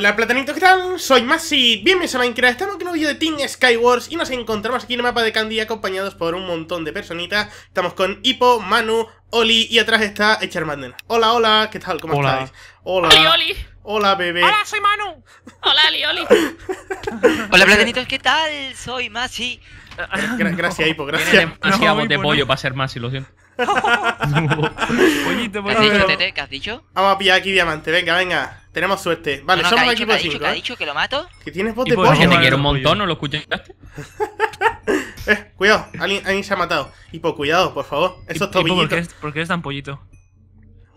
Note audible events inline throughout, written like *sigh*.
Hola platanitos, ¿qué tal? Soy Masi, bienvenidos a Minecraft, estamos aquí en un vídeo de Team Skywars y nos encontramos aquí en el mapa de Candy acompañados por un montón de personitas Estamos con Hippo, Manu, Oli y atrás está Echarmanden Hola, hola, ¿qué tal? ¿Cómo estáis? Hola, Oli, Oli Hola, bebé Hola, soy Manu Hola, Oli, Oli *laughs* Hola platanitos, ¿qué tal? Soy Masi Gracias, Hippo, gracias Tiene demasiado de pollo para ser Masi, ilusión. *laughs* Pollito, por ¿Qué has dicho? Vamos a pillar aquí diamante, venga, venga. Tenemos suerte. Vale, somos un equipo ¿Qué ha ¿eh? dicho? ¿Que lo mato? Que tienes bote de pues, pollo. Que te quiero un montón, ¿no lo escuchaste? *laughs* eh, cuidado, alguien, se ha matado. Hipo, cuidado, por favor. Esos todo ¿Por qué eres tan pollito?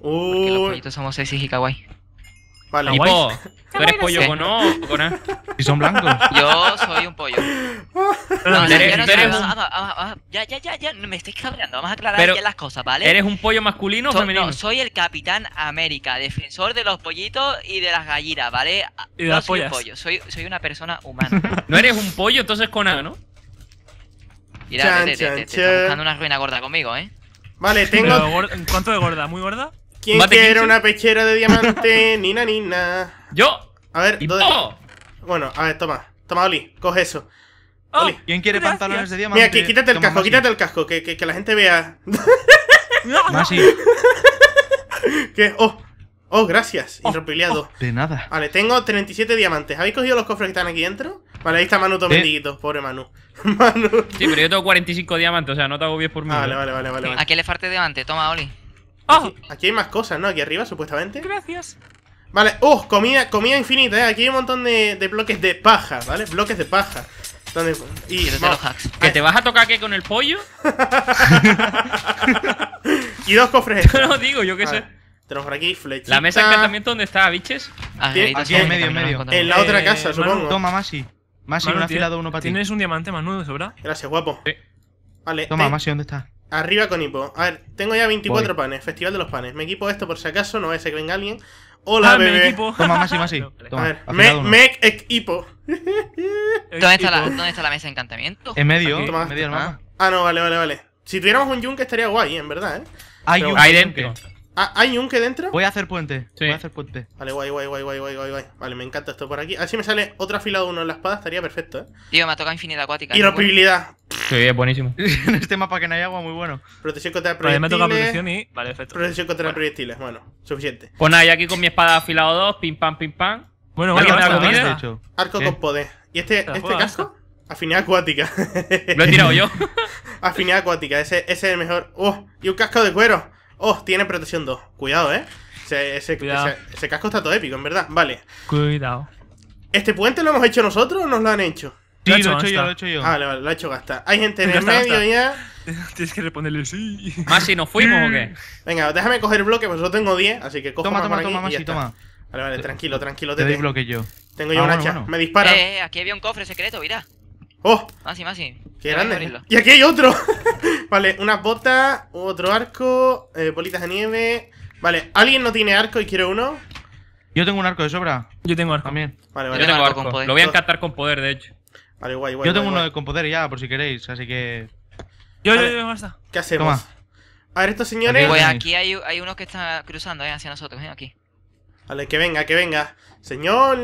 Porque los pollitos somos sexy y kawaii. Vale. po? tú eres pollo con ojo, ¿no? Y son blancos. Yo soy un pollo. *laughs* No, Ya, ya, ya, ya, me estoy cabreando. Vamos a aclarar bien las cosas, ¿vale? ¿Eres un pollo masculino o femenino? No, soy el Capitán América, defensor de los pollitos y de las gallinas, ¿vale? Ah, de no las soy Un pollo, soy, soy una persona humana. *laughs* no eres un pollo, entonces con A, ¿no? Mira, te, te, te, estás buscando una ruina gorda conmigo, ¿eh? Vale, tengo... ¿Cuánto de gorda? ¿Muy gorda? ¿Quién quiere una pechera de diamante? *laughs* nina, nina. Yo. A ver, ¿dónde? Bueno, a ver, toma. Toma, Oli, coge eso. Oh, Oli. ¿Quién quiere pantalones de diamante? Mira, aquí, quítate el casco, quítate el casco, que, que, la gente vea. *laughs* Masi. *laughs* que, oh, Oh, gracias. Oh, oh de nada. Vale, tengo 37 diamantes. ¿Habéis cogido los cofres que están aquí dentro? Vale, ahí está Manu todo ¿Eh? Pobre Manu. Manu. Sí, pero yo tengo 45 diamantes, o sea, no te hago bien por mí. Ah, vale, vale, vale, vale, Aquí ¿A qué le falta diamante? Toma, Oli. Ah. Aquí, hay más cosas, ¿no? Aquí arriba, supuestamente. Gracias. Vale, ¡uh! Comida, comida infinita, ¿eh? Aquí hay un montón de, bloques de paja, ¿vale? Bloques de paja. Donde, y, ¿Que te vas a tocar qué con el pollo? *laughs* y dos cofres. Yo no digo, yo qué sé. Tenemos por aquí flechas. ¿La mesa de encantamiento donde está, biches? Ah, aquí, en medio, en medio. En la otra eh, casa, supongo. toma, Masi. Masi, Manu, una fila uno para ti. ¿Tienes un diamante, Manu, de sobra? Gracias, guapo. Sí. Vale. Toma, eh. Masi, ¿dónde está? Arriba con hipo. A ver, tengo ya 24 panes, Festival de los Panes. Me equipo esto por si acaso, no vaya que venga alguien. Hola, ah, bebé. *laughs* Me equipo. y más a ver, me, me equipo. ¿Dónde está, la, mesa de encantamiento? En medio, en medio ah. ah, no, vale, vale, vale. Si tuviéramos un yunque estaría guay, en verdad, ¿eh? Hay yunque. Hay dentro. Ah, ¿Hay yunque dentro? Voy a hacer puente. Voy a hacer puente. Vale, guay, guay, guay, guay, guay, guay. guay. Vale, me encanta esto por aquí. Así me sale otra fila de uno en la espada, estaría perfecto, ¿eh? Tío, me ha tocado infinidad acuática. Y la Sí, es buenísimo. *laughs* en este mapa que no hay agua, muy bueno. Protección contra proyectiles. Vale, perfecto. Protección contra proyectiles, bueno, suficiente. Pues nada, aquí con mi espada afilado 2, pim pam, pim pam. Bueno, bueno, me comida? Hecho? Arco con poder. ¿Y este, este casco? Afinidad acuática. *laughs* Lo he tirado yo. *laughs* Afinidad acuática, ese, ese es el mejor. ¡Oh! Y un casco de cuero. ¡Oh! Tiene protección 2. Cuidado, eh. ese casco está todo épico, en verdad. Vale. Cuidado. ¿Este puente lo hemos hecho nosotros o nos lo han hecho? lo, he hecho yo, lo he hecho yo. Vale, ah, vale, lo he hecho gastar. Hay gente en el medio ya. *laughs* Tienes que responderle sí. *laughs* Masi, ¿nos fuimos o qué? Venga, déjame coger el bloque, pues yo tengo 10, así que cojo Toma, toma, toma, Masi, toma. Vale, vale, tranquilo, tranquilo, te. Te bloque yo. Tengo ah, yo un hacha, me dispara. Eh, eh, aquí había un cofre secreto, mira. ¡Oh! Masi, Masi. Qué grande. Y aquí hay otro. *laughs* vale, unas botas, otro arco, eh, bolitas de nieve. Vale, ¿alguien no tiene arco y quiere uno? Yo tengo un arco de sobra. Yo tengo arco. También. Vale, vale. Yo tengo arco. Lo voy a encantar con poder, de hecho. Vale, guay, guay. Yo tengo uno de compoder ya, por si queréis, así que. Yo, yo, yo, ¿Qué hacemos? A ver, estos señores. Pues aquí hay, hay uno que están cruzando, eh, hacia nosotros, eh, aquí. Vale, que venga, que venga. Señor.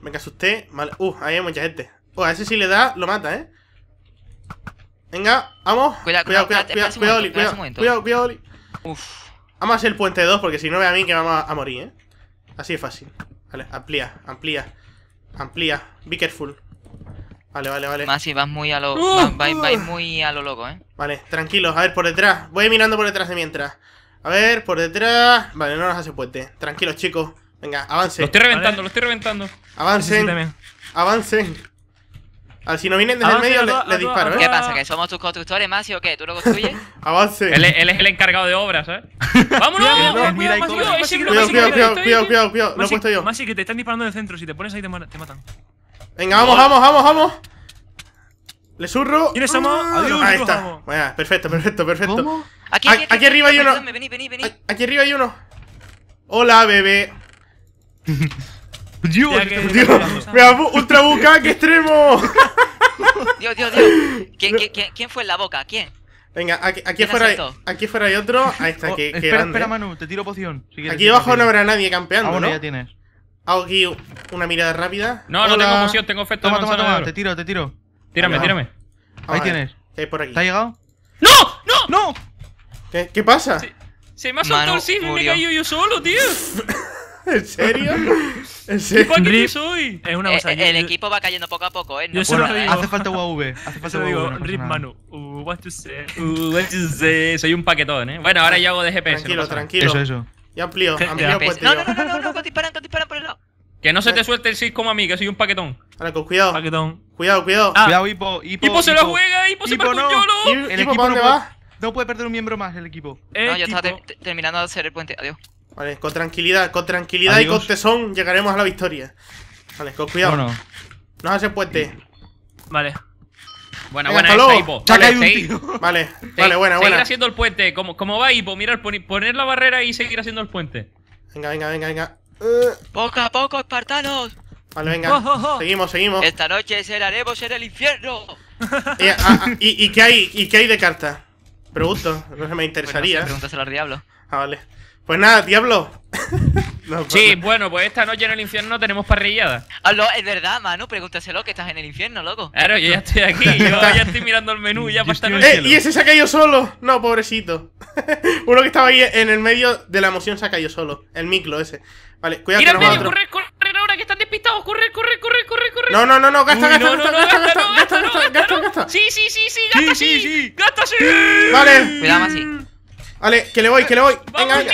Venga, asusté. Vale. Uh, ahí hay mucha gente. Uh, a ese si le da, lo mata, eh. Venga, vamos. Cuidado, cuidado, cuidado, cuidado, cuidado, Oli, cuidado, cuidado, cuidado, Uf. Vamos a hacer el puente de dos, porque si no ve a mí que vamos a, morir, eh. Así es fácil. Vale, amplía, amplía, amplía. Be careful. Vale, vale, vale. Masi, vas muy a lo. ¡Uh! ¡Uh! vais, muy a lo loco, eh. Vale, tranquilos, a ver, por detrás. Voy mirando por detrás de mientras. A ver, por detrás. Vale, no nos hace puente. Tranquilos, chicos. Venga, avance. Lo estoy reventando, lo estoy reventando. Avancen. Avancen. A ver, si no vienen desde el medio, les le disparo, ¿eh? ¿Qué pasa? ¿Que somos tus constructores, Masi, o qué? ¿Tú lo construyes? *laughs* avance. Él, es el encargado de obras, ¿eh? ¡Vámonos! No, mira, cuidado, cuidado, cuidado, cuidado, lo he puesto yo. Masi, que te están disparando en el centro. Si te pones ahí, te matan. Venga, vamos, vamos, vamos, vamos. Le surro, ¿Quiénes somos? Ah, Adiós, Ahí está. Bueno, perfecto, perfecto, perfecto. Aquí, arriba hay uno. vení, vení, vení. Aquí arriba hay uno. Hola, bebé. *laughs* Dios, Dios, ultra buca, qué extremo. *laughs* Dios, Dios, Dios. ¿Quién, ¿quién, quién fue en la boca? ¿Quién? Venga, aquí, aquí fuera hay, aquí fuera hay otro. Ahí está, oh, que, espera, grande. espera, Manu, te tiro poción. aquí abajo no habrá nadie campeando, Ahora ya tienes. Hago aquí una mirada rápida. No, no tengo poción, tengo efecto te tiro, te tiro. Tírame, tírame. Ahí tienes. ¿Estás por aquí. ¿Te llegado? ¡No! ¡No! ¡No! ¿Qué, qué pasa? Se, me ha soltado el sismo y me he yo solo, tío. *laughs* ¿En serio? *laughs* ¿En serio? ¿Qué soy? Es una eh, cosa, eh, el equipo va cayendo poco a poco, ¿eh? No solo Hace falta UAV. Hace *laughs* falta UAV. Uh, what to say. Uh, what to say. Soy un paquetón, ¿eh? Bueno, ahora yo hago de GPS. Tranquilo, tranquilo. Eso, eso. Ya amplio, amplío puente. no, no, no, no, no, no, disparan, disparan por el lado. Que no se te suelte el 6 como a mí, que soy un paquetón. Ahora, con cuidado. Paquetón. Cuidado, cuidado. Ah. Cuidado, Hipo. Hipo, se lo juega, Hipo, se marcó no. ¿El equipo dónde no va? no puede perder un miembro más, el equipo. Eh, no, ya está terminando de hacer el puente. Adiós. Vale, con tranquilidad, con tranquilidad y con tesón llegaremos a la victoria. Vale, con cuidado. No No hace puente. Vale. Buena, buena, esa, Ipo. Vale, Vale, vale, buena, buena. Seguir haciendo el puente. Como, cómo va, Ipo, mirar poner la barrera y seguir haciendo el puente. Venga, venga, venga, venga. Uh. Poco a poco, espartanos. Vale, venga. Seguimos, seguimos. Esta noche es en el infierno. ¿Y, a, ah, ah, y, y, qué hay, ¿Y qué hay de carta? Pregunto, no se me interesaría. pregúntaselo al diablo. Ah, vale. Pues nada, diablo. *laughs* Pues sí, bueno, pues esta noche en el infierno tenemos parrillada. Hazlo, es verdad, Manu, pregúntaselo que estás en el infierno, loco. Claro, yo ya estoy aquí, yo *laughs* ya estoy mirando el menú ya para esta noche. Eh, y ese se ha caído solo. No, pobrecito. *laughs* Uno que estaba ahí en el medio de la emoción se ha caído solo. El miclo ese. Vale, cuidado. Mira, medio, Corre, corre, ahora que están despistados, corre, corre, corre, corre corre. No, no, no, no, gasta, gasta, gasta, gasta, gasta, gasta, Sí, sí, sí, sí, gasta sí, sí, gasta sí. Vale. Cuidado así. Vale, que le voy, que le voy. Venga, venga.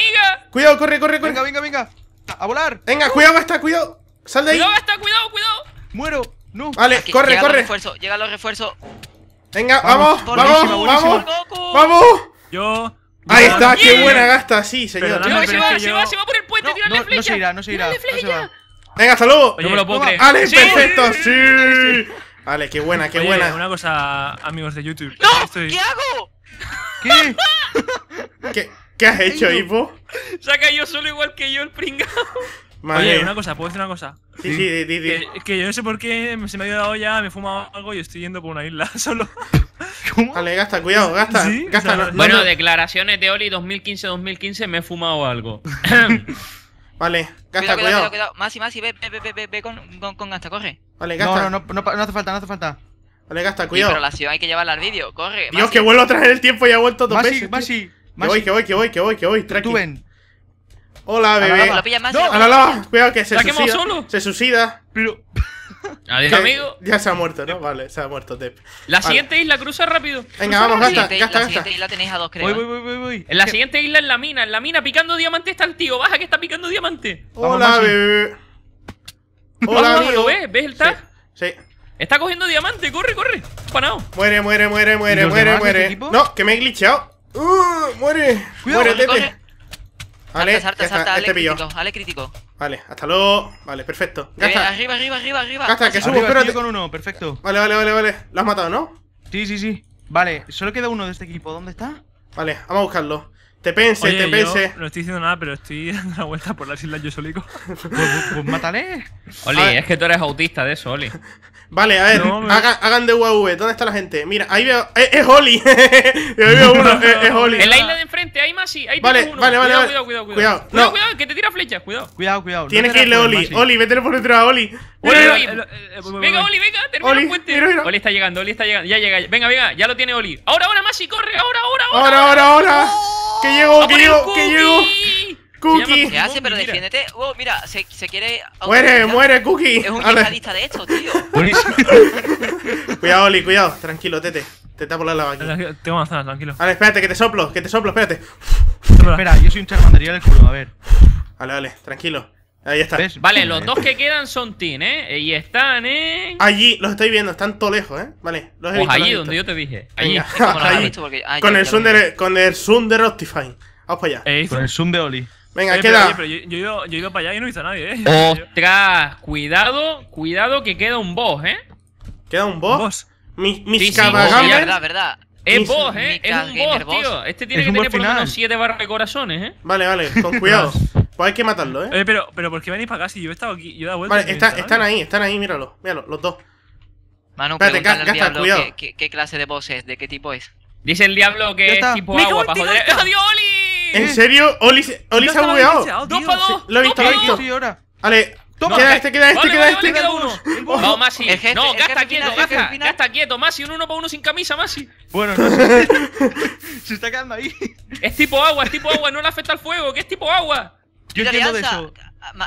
Cuidado, corre, corre, corre. Venga, venga, venga. ¡A volar! ¡Venga, cuidado, basta, cuidado! ¡Sal de ahí! ¡Cuidado, basta, cuidado, cuidado! ¡Muero! ¡No! Vale, Aquí, corre, llega corre. Los refuerzo, llega los refuerzos. Venga, vamos, vamos, buenísimo, vamos. Buenísimo. ¡Vamos! Yo. Ahí está, qué buena gasta, sí, señor. No, se, va, se, va, se va por el puente, no, tirarle flecha. No se irá, no se irá. Venga, hasta luego. Oye, me lo puedo creer. Ale, sí. perfecto, sí. Vale, qué buena, qué Oye, buena. Una cosa, amigos de YouTube. ¡No! Estoy... ¿Qué hago? ¿Qué? *laughs* ¿Qué? ¿Qué has hecho, Ivo? Se ha caído solo igual que yo el pringao. Vale Oye, una cosa, ¿puedo decir una cosa? Sí, sí, sí, sí, Que, yo no sé por qué se me ha ido la olla, me he fumado algo y estoy yendo por una isla *laughs* solo. ¿Cómo? *laughs* Vale, gasta, cuidado, gasta. ¿Sí? gasta bueno, declaraciones de Oli 2015-2015, me he fumado algo. *laughs* vale, gasta, cuidado. Cuidado, cuidado, cuidado. Masi, ve, ve, ve, ve, ve con, con, gasta, corre. Vale, gasta. No, no, no, no hace falta, no hace falta. Vale, gasta, cuidado. pero la ciudad hay que llevarla al vídeo, corre. Dios, que vuelvo a traer el tiempo y ha vuelto dos veces. Masi. Que voy, que voy, que voy, que voy, que voy. Tú Hola, bebé. no, Cuidado que se suicida. Se suicida. *laughs* amigo. Ya se ha muerto, ¿no? Vale, se ha muerto Tep. La siguiente isla, cruza rápido. Venga, vamos, gasta, La siguiente isla tenéis a dos, creo. Voy, ¿eh? voy, voy, En la siguiente isla, en la mina, en la mina, picando diamante está el tío. Baja que está picando diamante. Hola, bebé. *laughs* Hola, amigo. ¿Lo ves? ¿Ves el tag? Sí. Está cogiendo diamante, corre, corre. Muere, muere, muere, muere, muere, muere. Este no, que me he glitchado. ¡Uh! ¡Muere! Cuidado, ¡Muere, Tete! Vale, salta, salta, este crítico, Ale crítico. Vale, hasta luego. Vale, perfecto. Eh, arriba, arriba, arriba, arriba. que subo, espérate. con uno, perfecto. Vale, vale, vale, vale. Lo has matado, ¿no? Sí, sí, sí. Vale, solo queda uno de este equipo. ¿Dónde está? Vale, vamos a buscarlo. Te pense, te pense. no estoy diciendo nada, pero estoy *laughs* dando la vuelta por las islas yo solico. pues, pues mátale. Oli, ah. es que tú eres autista de eso, Oli. Vale, a ver, hagan, hagan, de UAV. ¿Dónde está la gente? Mira, ahí veo. ¡Es, eh, es Oli! *laughs* ahí veo uno, eh, es, *laughs* Oli. En la isla de enfrente, ahí Masi. Ahí vale, uno. Vale, vale, cuidado, cuidado, cuidado. Cuidado, no. cuidado, que te tira flechas. Cuidado, cuidado, cuidado. Tienes que irle Oli. Oli, vete por detrás Oli. Oli, Oli. Venga, Oli, venga, termina Oli, el puente. Oli está llegando, Oli está llegando. Ya llega. Venga, venga, ya lo tiene Oli. Ahora, ahora, Masi, corre. ahora, ahora. Ahora, ahora, ahora. ahora. Oh. Que llegó, que llegó, que llegó. Cookie. ¿Qué hace? Pero defiéndete. Oh, mira, se, se quiere. Muere, muere, Cookie. Es un yihadista de estos, tío. *laughs* *laughs* cuidado, Oli, cuidado. Tranquilo, tete. Te por la lava aquí. Tengo manzanas, tranquilo. Vale, espérate, que te soplo, que te soplo, espérate. Espera, yo soy un charmandería del culo, a ver. Vale, vale, tranquilo. Ahí está. Vale, los dos que quedan son Tin, ¿eh? eh y están, ¿eh? Allí, los estoy viendo, están todo lejos, ¿eh? Vale, los he pues allí donde yo te dije. Allí. con, el zoom de, con Vamos para allá. Eh, con el zoom de Oli. Venga, eh, queda. yo, yo, yo, iba para allá y no hizo a nadie, ¿eh? Ostras, cuidado, cuidado que queda un boss, ¿eh? ¿Queda un boss? boss. mis sí, sí, verdad, verdad. Es boss, ¿eh? Es un boss, tío. Este tiene que tener por lo menos 7 barras de corazones, ¿eh? Vale, vale, con cuidado. *laughs* *laughs* Pues hay que matarlo, ¿eh? eh pero, pero ¿por qué venís para acá si yo he estado aquí? Yo he dado vuelta. Vale, están ahí, están ahí, míralo, míralo, los dos. Manu, Espérate, diablo cuidado. Qué, clase de boss es, de qué tipo es. Dice el diablo que es tipo agua, para joder. ¡Adiós, Oli! ¿En serio? ¿Oli, se ha bugueado? Lo he visto, lo he visto. Vale, queda este, queda este, queda este. queda uno. Vamos, Masi. no, gasta quieto, gasta. quieto, Masi. Un uno para uno sin camisa, Masi. Bueno, no *laughs* Se está quedando ahí. Es tipo agua, es tipo agua. No le afecta el fuego, que es tipo agua. Yo quítale entiendo eso.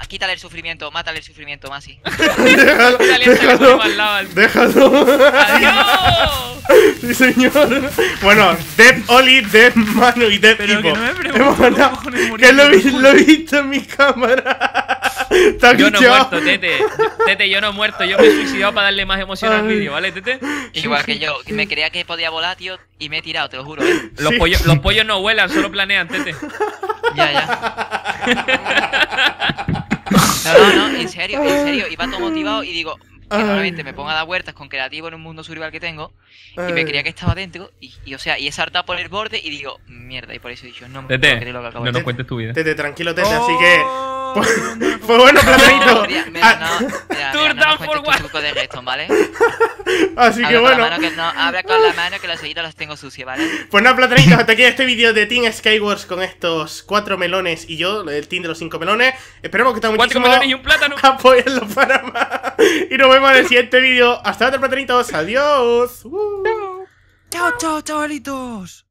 Quítale el sufrimiento, mátale el sufrimiento, Masi. déjalo, déjalo, déjalo. ¡Adiós! *laughs* sí, señor. Bueno, Death Oli, Death mano y Dead Pero que no me Que este lo, he visto en mi cámara. *laughs* Yo no he muerto, Tete. Tete, yo no he muerto. Yo me he suicidado para darle más emoción al vídeo, ¿vale, Tete? Igual que *laughs* yo, me creía que podía volar, tío, y me he tirado, te lo juro, ¿eh? Los, pollos, los pollos no vuelan, solo planean, Tete. Ya, ya. No, no, no, en serio, en serio. Iba todo motivado y digo, que normalmente me pongo a dar vueltas con creativo en un mundo survival que tengo, y me creía que estaba dentro, y, o sea, y es saltado por el borde y digo, mierda, y por eso he dicho, no me tete, lo acabo no de cuentes tu vida. Tete, tranquilo, Tete, así que... Pues fue bueno, platanito. down for de ¿vale? *laughs* Así que bueno. Con que no, habla con la mano que las tengo sucias ¿vale? Pues nada, platanitos, hasta aquí este vídeo de Team Skywars con estos cuatro melones y yo, el team de los cinco melones. Esperemos que estén muchísimo. Cuatro melones y un plátano. *laughs* para más. *laughs* y nos vemos en el siguiente vídeo. Hasta otra platanitos. Adiós. Uh. Chao, chao, chavalitos.